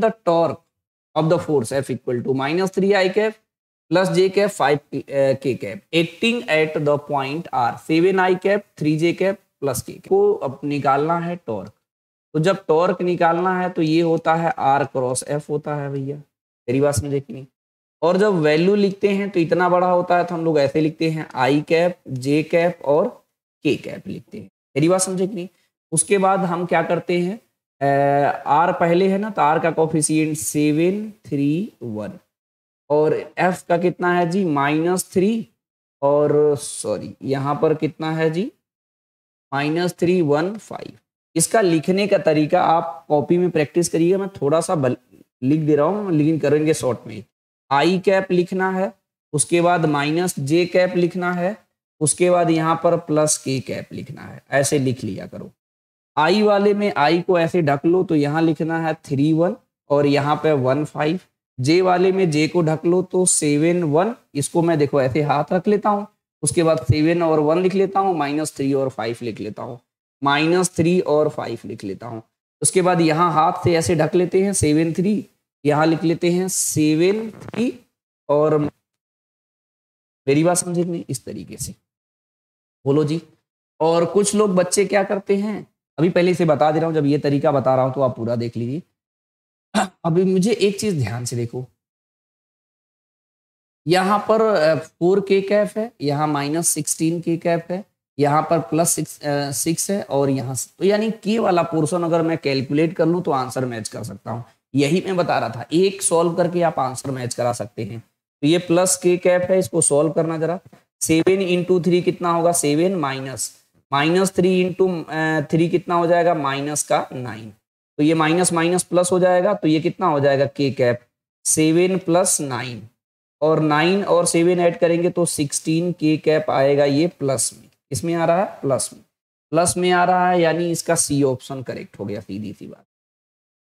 the torque of the force F equal to minus 3i cap plus j cap 5 uh, k cap acting at the point r 7i cap 3j cap plus k को अब निकालना है torque तो जब torque निकालना है तो ये होता है आर क्रॉस एफ होता है भैया मेरी बात समझे कि नहीं और जब वैल्यू लिखते हैं तो इतना बड़ा होता है तो हम लोग ऐसे लिखते हैं आई कैप जे कैप और के कैप लिखते हैं मेरी बात समझे कि नहीं उसके बाद हम क्या करते हैं आर पहले है ना तो आर का कॉफिशियंट सेवन थ्री वन और एफ का कितना है जी माइनस थ्री और सॉरी यहाँ पर कितना है G minus three one five इसका लिखने का तरीका आप कॉपी में प्रैक्टिस करिएगा मैं थोड़ा सा लिख दे रहा हूँ लेकिन करेंगे शॉर्ट में आई कैप लिखना है उसके बाद माइनस जे कैप लिखना है उसके बाद यहाँ पर प्लस के कैप लिखना है ऐसे लिख लिया करो आई वाले में आई को ऐसे ढक लो तो यहाँ लिखना है थ्री वन और यहाँ पे वन फाइव जे वाले में जे को ढक लो तो सेवन वन इसको मैं देखो ऐसे हाथ रख लेता हूँ उसके बाद सेवन और वन लिख लेता हूँ माइनस थ्री और फाइव लिख लेता हूँ माइनस थ्री और फाइव लिख लेता हूँ उसके बाद यहाँ हाथ से ऐसे ढक लेते हैं सेवन थ्री यहाँ लिख लेते हैं सेवन थ्री और मेरी बात समझे नहीं इस तरीके से बोलो जी और कुछ लोग बच्चे क्या करते हैं अभी पहले से बता दे रहा हूँ जब ये तरीका बता रहा हूँ तो आप पूरा देख लीजिए अभी मुझे एक चीज़ ध्यान से देखो यहाँ पर फोर के कैफ है यहाँ माइनस सिक्सटीन के कैफ है यहाँ पर प्लस सिक्स सिक्स है और यहाँ तो यानी के वाला पोर्सन अगर मैं कैलकुलेट कर लूँ तो आंसर मैच कर सकता हूँ यही मैं बता रहा था एक सॉल्व करके आप आंसर मैच करा सकते हैं तो ये प्लस के कैफ है इसको सॉल्व करना जरा सेवन इंटू थ्री कितना होगा seven minus minus three into three कितना हो जाएगा माइनस का नाइन तो ये माइनस माइनस प्लस हो जाएगा तो ये कितना हो जाएगा k cap seven plus nine और नाइन और सेवन ऐड करेंगे तो सिक्सटीन के कैप आएगा ये प्लस में इसमें आ रहा है प्लस में प्लस में आ रहा है यानी इसका सी ऑप्शन करेक्ट हो गया सीधी सी बात